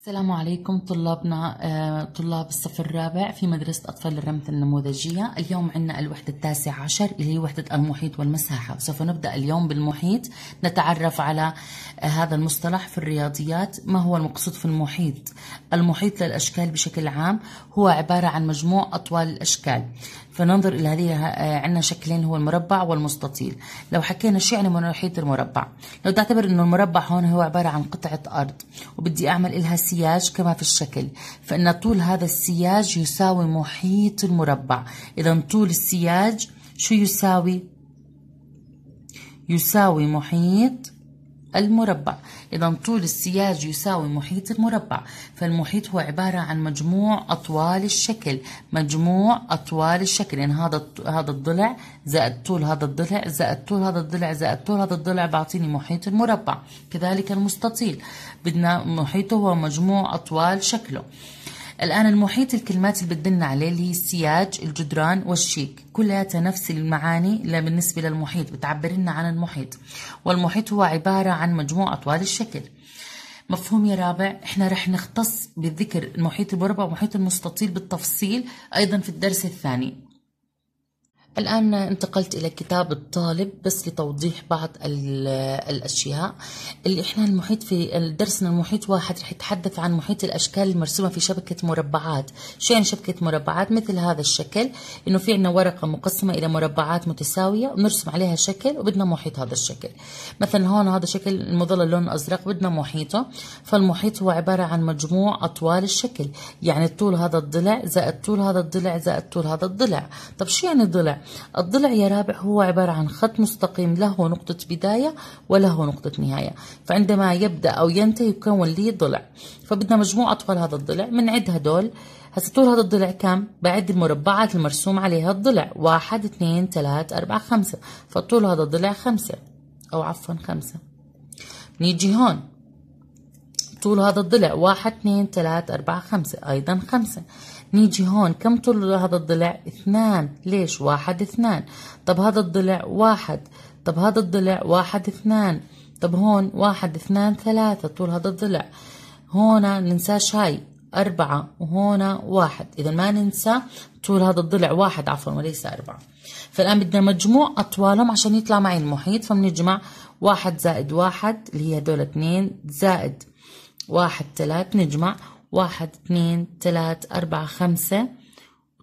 السلام عليكم طلابنا آه، طلاب الصف الرابع في مدرسة أطفال الرمث النموذجية اليوم عندنا الوحدة التاسعة عشر اللي هي وحدة المحيط والمساحة سوف نبدأ اليوم بالمحيط نتعرف على آه، هذا المصطلح في الرياضيات ما هو المقصود في المحيط المحيط للأشكال بشكل عام هو عبارة عن مجموع أطوال الأشكال فننظر إلى هذه آه، عندنا شكلين هو المربع والمستطيل لو حكينا شو يعني محيط المربع لو تعتبر أنه المربع هون هو عبارة عن قطعة أرض وبدي أعمل لها سياج كما في الشكل فإن طول هذا السياج يساوي محيط المربع إذا طول السياج شو يساوي يساوي محيط المربع إذا طول السياج يساوي محيط المربع فالمحيط هو عبارة عن مجموع أطوال الشكل مجموع أطوال الشكل يعني هذا هذا الضلع زائد طول هذا الضلع زائد طول هذا الضلع زائد طول هذا الضلع بيعطيني محيط المربع كذلك المستطيل بدنا محيطه هو مجموع أطوال شكله الآن المحيط الكلمات اللي بتدلنا عليه اللي هي السياج الجدران والشيك كلها نفس المعاني بالنسبة للمحيط بتعبر لنا عن المحيط والمحيط هو عبارة عن مجموع أطوال الشكل مفهوم يا رابع احنا رح نختص بالذكر محيط المربع ومحيط المستطيل بالتفصيل أيضا في الدرس الثاني الآن انتقلت إلى كتاب الطالب بس لتوضيح بعض الأشياء اللي إحنا المحيط في درسنا المحيط واحد رح يتحدث عن محيط الأشكال المرسومة في شبكة مربعات شو يعني شبكة مربعات مثل هذا الشكل إنه في عندنا ورقة مقسمة إلى مربعات متساوية ونرسم عليها شكل وبدنا محيط هذا الشكل مثلا هون هذا شكل المظلل لون أزرق بدنا محيطه فالمحيط هو عبارة عن مجموع أطوال الشكل يعني طول هذا الضلع زائد طول هذا الضلع زائد طول هذا الضلع طب شو يعني ضلع الضلع يا رابع هو عبارة عن خط مستقيم له نقطة بداية وله نقطة نهاية فعندما يبدأ أو ينتهي يكون لي ضلع فبدنا مجموع أطوال هذا الضلع بنعد هدول هسا طول هذا الضلع كم؟ بعد المربعات المرسوم عليها الضلع واحد اثنين ثلاث أربعة خمسة فطول هذا الضلع خمسة أو عفوا خمسة نيجي هون طول هذا الضلع واحد اثنين ثلاث أربعة خمسة أيضا خمسة نيجي هون كم طول هذا الضلع اثنان ليش واحد اثنان طب هذا الضلع واحد طب هذا الضلع واحد اثنان طب هون واحد اثنان ثلاثة طول هذا الضلع هون ننساش هاي أربعة وهون واحد إذا ما ننسى طول هذا الضلع واحد عفوا وليس أربعة فالآن بدنا مجموع أطوالهم عشان يطلع معي المحيط فبنجمع واحد زائد واحد اللي هي هدول اثنين زائد واحد ثلاث نجمع واحد اثنين ثلاث أربعة خمسة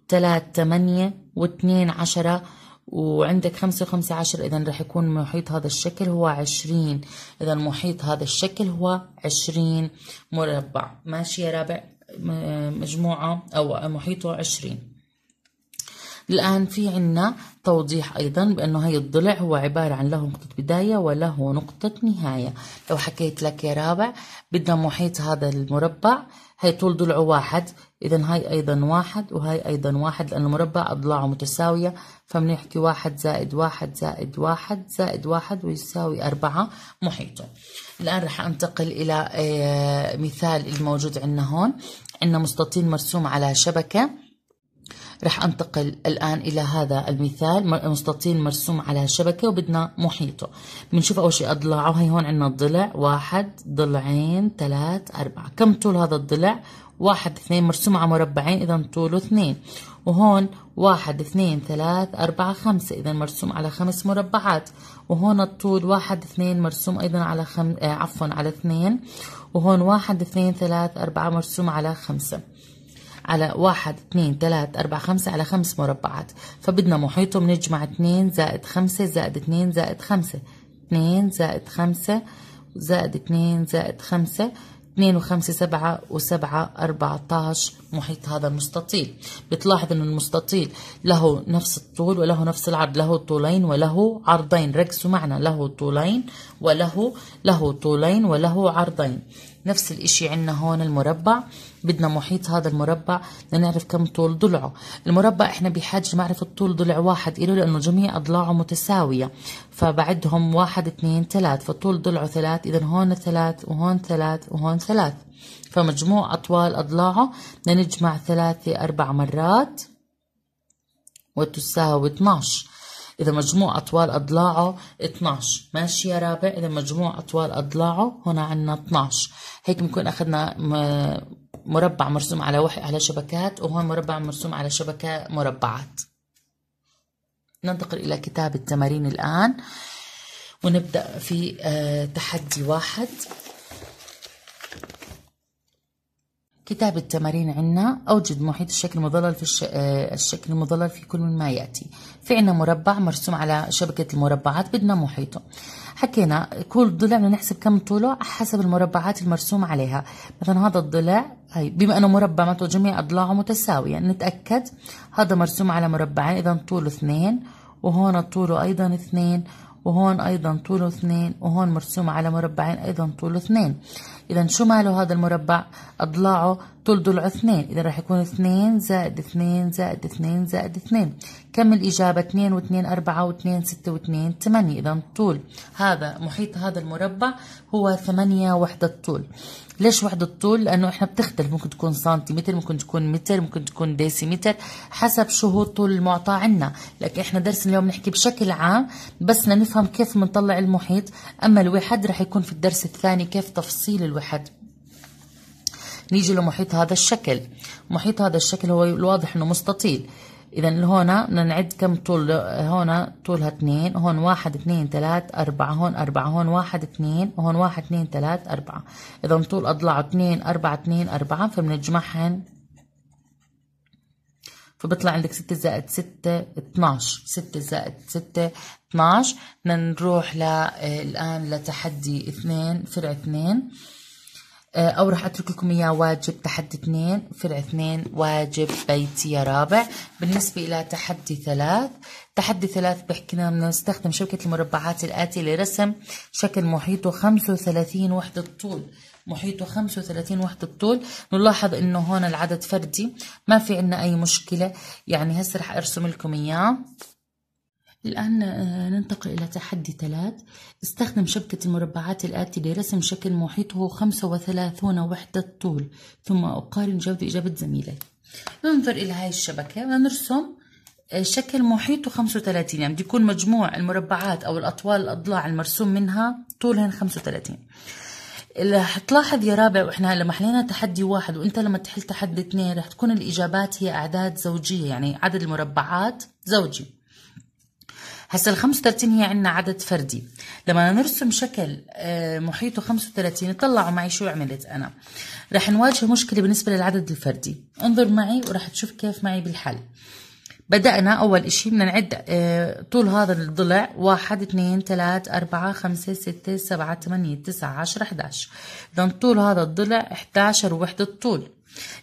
ثلاث ثمانية واثنين عشرة وعندك خمسة وخمسة عشر إذا رح يكون محيط هذا الشكل هو عشرين إذا محيط هذا الشكل هو عشرين مربع ماشي يا رابع مجموعة أو محيطه عشرين الآن في عنا توضيح أيضا بأنه هي الضلع هو عبارة عن له نقطة بداية وله نقطة نهاية لو حكيت لك يا رابع بدنا محيط هذا المربع هي طول ضلعه واحد إذا هاي أيضا واحد وهاي أيضا واحد لأن المربع أضلاعه متساوية فبنحكي واحد زائد واحد زائد واحد زائد واحد ويساوي أربعة محيطه الآن رح أنتقل إلى آه، مثال الموجود عندنا هون عندنا مستطيل مرسوم على شبكة رح أنتقل الآن إلى هذا المثال مستطيل مرسوم على شبكة وبدنا محيطه بنشوف أول شيء أضلاعه هي هون عندنا الضلع واحد ضلعين ثلاث أربعة كم طول هذا الضلع واحد اثنين مرسوم على مربعين إذا طوله اثنين وهون واحد اثنين ثلاث أربعة خمسة إذا مرسوم على خمس مربعات وهون الطول واحد اثنين مرسوم أيضا على خم... آه، عفوا على اثنين وهون واحد اثنين ثلاث أربعة مرسوم على خمسة على واحد اثنين تلات أربعة خمسة على خمس مربعات فبدنا محيطه بنجمع اثنين زائد خمسة زائد اثنين زائد خمسة اثنين زائد خمسة زائد اثنين زائد خمسة اثنين وخمسة سبعة وسبعة أربعتاش محيط هذا المستطيل بتلاحظ أن المستطيل له نفس الطول وله نفس العرض له طولين وله عرضين ركزوا معنا له طولين وله له طولين وله عرضين نفس الاشي عندنا هون المربع بدنا محيط هذا المربع لنعرف كم طول ضلعه المربع احنا بحاجة معرفة طول ضلع واحد له لانه جميع اضلاعه متساوية فبعدهم واحد اثنين ثلاث فطول ضلعه ثلاث اذا هون ثلاث وهون ثلاث وهون ثلاث فمجموع اطوال اضلاعه نجمع ثلاثة اربع مرات وتساوي 12 إذا مجموع أطوال أضلاعه 12 ماشي يا رابع إذا مجموع أطوال أضلاعه هنا عنا 12 هيك بنكون أخذنا مربع مرسوم على وحي على شبكات وهون مربع مرسوم على شبكة مربعات ننتقل إلى كتاب التمارين الآن ونبدأ في آه، تحدي واحد كتاب التمارين عنا أوجد محيط الشكل المظلل في الش... آه، الشكل المظلل في كل من ما يأتي في عنا مربع مرسوم على شبكة المربعات بدنا محيطه حكينا كل ضلع بدنا نحسب كم طوله حسب المربعات المرسوم عليها مثلا هذا الضلع هي بما أنه مربع معناته جميع أضلاعه متساوية نتأكد هذا مرسوم على مربعين إذا طوله اثنين وهون طوله أيضا اثنين وهون أيضا طوله اثنين وهون مرسوم على مربعين أيضا طوله اثنين إذا شو ماله هذا المربع أضلاعه طول ضلع اثنين إذا راح يكون اثنين زائد اثنين زائد اثنين زائد اثنين كم الإجابة اثنين واثنين أربعة واثنين ستة واثنين ثمانية إذا طول هذا محيط هذا المربع هو ثمانية وحدة طول ليش وحدة طول؟ لأنه إحنا بتختلف ممكن تكون سنتيمتر ممكن تكون متر ممكن تكون ديسيمتر حسب شو هو الطول المعطى عنا لكن إحنا درسنا اليوم نحكي بشكل عام بس لنفهم كيف بنطلع المحيط أما الوحد راح يكون في الدرس الثاني كيف تفصيل الوحد واحد نيجي لمحيط هذا الشكل محيط هذا الشكل هو الواضح انه مستطيل اذا هون بدنا نعد كم طول هون طولها اثنين هون واحد اثنين ثلاث اربعة هون اربعة هون واحد اثنين هون واحد اثنين ثلاث اربعة اذا طول اضلاعه اثنين اربعة اثنين اربعة فبنجمعهن فبطلع عندك ستة زائد ستة اتناش ستة زائد ستة اتناش بدنا نروح الان لتحدي اثنين فرع اثنين آه، او راح اترك لكم اياه واجب تحدي اثنين فرع اثنين واجب بيتي رابع بالنسبة الى تحدي ثلاث تحدي ثلاث بحكي لنا بدنا نستخدم شبكة المربعات الاتية لرسم شكل محيطه 35 وحدة طول محيطه 35 وحدة طول نلاحظ انه هون العدد فردي ما في عنا اي مشكلة يعني هسه راح ارسم لكم اياه الآن آه، ننتقل إلى تحدي ثلاث استخدم شبكة المربعات الآتي لرسم شكل محيطه 35 وحدة طول ثم أقارن جودة إجابة زميلي ننظر إلى هاي الشبكة ونرسم آه، شكل محيطه 35 يعني بده يكون مجموع المربعات أو الأطوال الأضلاع المرسوم منها طولهن 35 رح تلاحظ يا رابع واحنا لما حلينا تحدي واحد وانت لما تحل تحدي اثنين رح تكون الاجابات هي اعداد زوجيه يعني عدد المربعات زوجي هسا ال 35 هي عندنا عدد فردي لما نرسم شكل آه، محيطه 35 اطلعوا معي شو عملت انا رح نواجه مشكله بالنسبه للعدد الفردي انظر معي ورح تشوف كيف معي بالحل بدأنا أول إشي بدنا نعد آه، طول هذا الضلع واحد اثنين ثلاث أربعة خمسة ستة سبعة ثمانية تسعة عشرة 11 إذا طول هذا الضلع 11 وحدة طول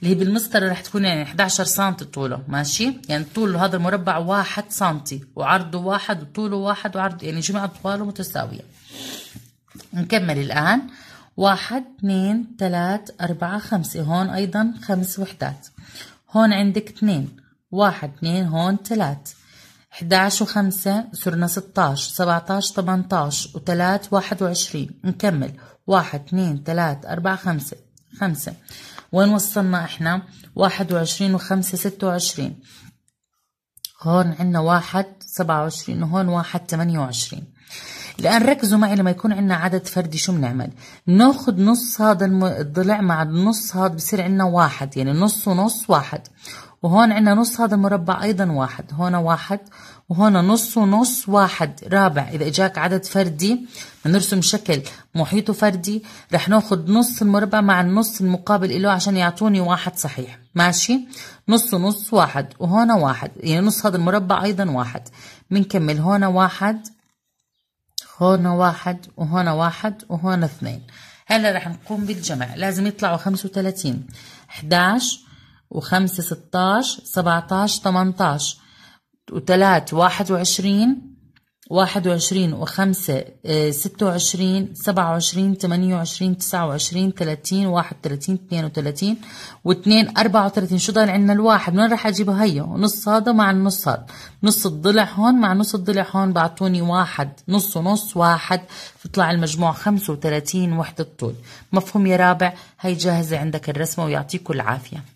اللي هي بالمسطرة رح تكون يعني 11 سنتي طوله ماشي يعني طول هذا المربع واحد سنتي وعرضه واحد وطوله واحد وعرضه يعني جميع أطواله متساوية نكمل الآن واحد اثنين ثلاث أربعة خمسة هون أيضا خمس وحدات هون عندك اثنين واحد اتنين هون تلات حداش وخمسة صرنا ستاش سبعتاش تمنتاش وتلات واحد وعشرين نكمل واحد اتنين تلات أربعة خمسة خمسة وين وصلنا احنا واحد وعشرين وخمسة ستة وعشرين هون عنا واحد سبعة وعشرين وهون واحد تمانية وعشرين الآن ركزوا معي لما يكون عندنا عدد فردي شو بنعمل بناخد نص هذا الضلع مع النص هذا بصير عندنا واحد يعني نص ونص واحد وهون عنا نص هذا المربع أيضا واحد هون واحد وهون نص ونص واحد رابع إذا إجاك عدد فردي بنرسم شكل محيطه فردي رح ناخذ نص المربع مع النص المقابل له عشان يعطوني واحد صحيح ماشي نص ونص واحد وهون واحد يعني نص هذا المربع أيضا واحد بنكمل هون واحد هون واحد وهون واحد وهون اثنين هلا رح نقوم بالجمع لازم يطلعوا 35 11 وخمسة ستاش سبعتاش تمنتاش وتلات واحد وعشرين واحد وعشرين وخمسة آه، ستة وعشرين سبعة وعشرين تمانية وعشرين تسعة وعشرين تلاتين واحد وتلاتين اثنين وتلاتين واثنين أربعة وتلاتين شو ضل عنا الواحد من وين رح أجيب هيا نص هذا مع النص هذا نص الضلع هون مع نص الضلع هون بعطوني واحد نص ونص واحد بطلع المجموع خمسة وتلاتين وحدة طول مفهوم يا رابع هي جاهزة عندك الرسمة ويعطيكم العافية